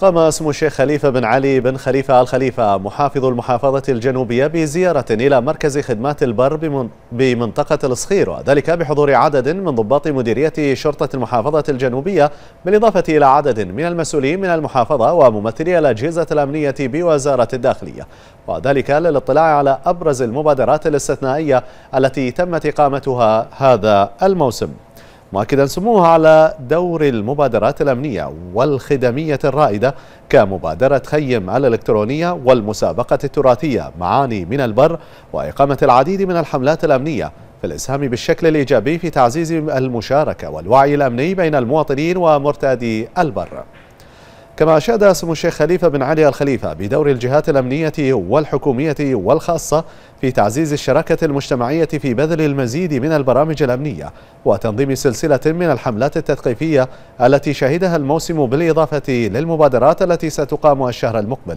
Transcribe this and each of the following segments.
قام اسم الشيخ خليفة بن علي بن خليفة الخليفة محافظ المحافظة الجنوبية بزيارة إلى مركز خدمات البر بمنطقة الصخير وذلك بحضور عدد من ضباط مديرية شرطة المحافظة الجنوبية بالإضافة إلى عدد من المسؤولين من المحافظة وممثلي الأجهزة الأمنية بوزارة الداخلية وذلك للاطلاع على أبرز المبادرات الاستثنائية التي تمت إقامتها هذا الموسم مؤكدا سموها على دور المبادرات الأمنية والخدمية الرائدة كمبادرة خيم الإلكترونية والمسابقة التراثية معاني من البر وإقامة العديد من الحملات الأمنية في الإسهام بالشكل الإيجابي في تعزيز المشاركة والوعي الأمني بين المواطنين ومرتادي البر كما أشاد اسم الشيخ خليفة بن علي الخليفة بدور الجهات الأمنية والحكومية والخاصة في تعزيز الشراكة المجتمعية في بذل المزيد من البرامج الأمنية وتنظيم سلسلة من الحملات التثقيفية التي شهدها الموسم بالإضافة للمبادرات التي ستقام الشهر المقبل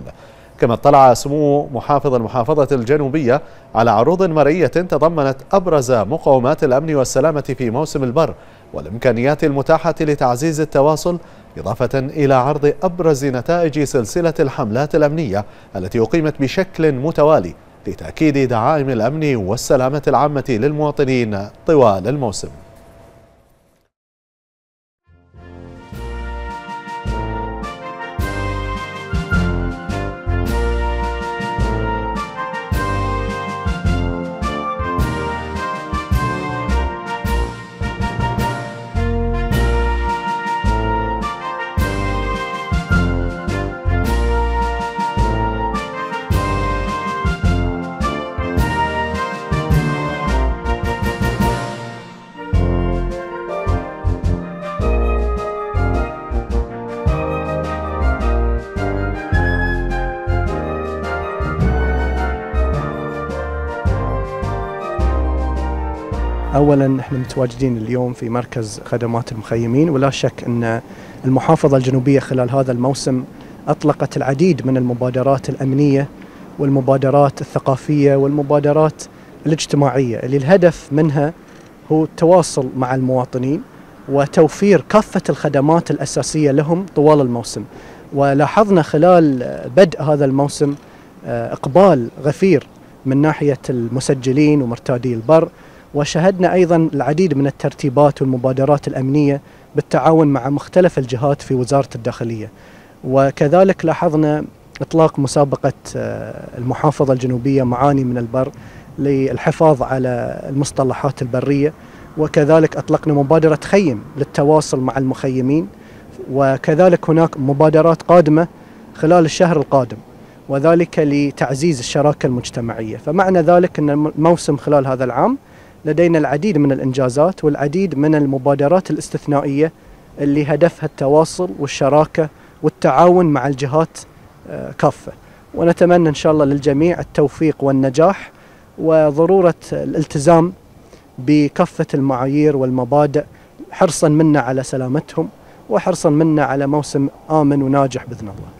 كما اطلع سمو محافظ المحافظة الجنوبية على عروض مرئية تضمنت أبرز مقومات الأمن والسلامة في موسم البر والإمكانيات المتاحة لتعزيز التواصل إضافة إلى عرض أبرز نتائج سلسلة الحملات الأمنية التي أقيمت بشكل متوالي لتأكيد دعائم الأمن والسلامة العامة للمواطنين طوال الموسم اولا احنا متواجدين اليوم في مركز خدمات المخيمين ولا شك ان المحافظه الجنوبيه خلال هذا الموسم اطلقت العديد من المبادرات الامنيه والمبادرات الثقافيه والمبادرات الاجتماعيه اللي الهدف منها هو التواصل مع المواطنين وتوفير كافه الخدمات الاساسيه لهم طوال الموسم ولاحظنا خلال بدء هذا الموسم آه، اقبال غفير من ناحيه المسجلين ومرتادي البر وشهدنا أيضا العديد من الترتيبات والمبادرات الأمنية بالتعاون مع مختلف الجهات في وزارة الداخلية وكذلك لاحظنا إطلاق مسابقة آه، المحافظة الجنوبية معاني من البر للحفاظ على المصطلحات البرية وكذلك أطلقنا مبادرة خيم للتواصل مع المخيمين وكذلك هناك مبادرات قادمة خلال الشهر القادم وذلك لتعزيز الشراكة المجتمعية فمعنى ذلك أن الموسم خلال هذا العام لدينا العديد من الإنجازات والعديد من المبادرات الاستثنائية اللي هدفها التواصل والشراكة والتعاون مع الجهات آه، كافة ونتمنى إن شاء الله للجميع التوفيق والنجاح وضرورة الالتزام بكافة المعايير والمبادئ حرصا منا على سلامتهم وحرصا منا على موسم آمن وناجح بإذن الله